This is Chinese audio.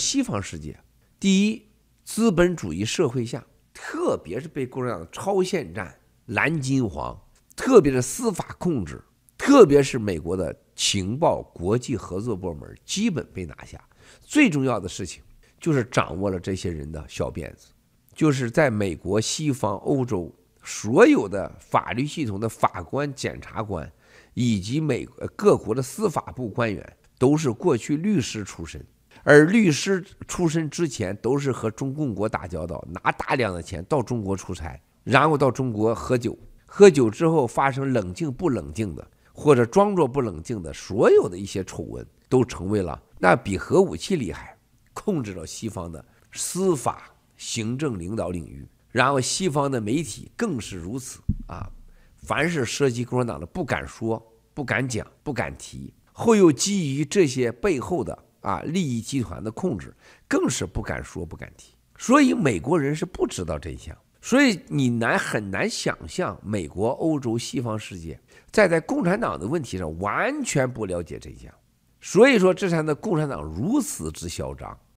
西方世界，第一，资本主义社会下，特别是被共产党超限战蓝金黄，特别是司法控制，特别是美国的情报国际合作部门基本被拿下。最重要的事情就是掌握了这些人的小辫子，就是在美国、西方、欧洲所有的法律系统的法官、检察官，以及美各国的司法部官员，都是过去律师出身。而律师出身之前，都是和中共国打交道，拿大量的钱到中国出差，然后到中国喝酒，喝酒之后发生冷静不冷静的，或者装作不冷静的，所有的一些丑闻，都成为了那比核武器厉害，控制了西方的司法、行政、领导领域。然后西方的媒体更是如此啊，凡是涉及共产党的，不敢说、不敢讲、不敢提。后又基于这些背后的。啊，利益集团的控制更是不敢说不敢提，所以美国人是不知道真相，所以你难很难想象美国、欧洲、西方世界在在共产党的问题上完全不了解真相，所以说，这才能共产党如此之嚣张。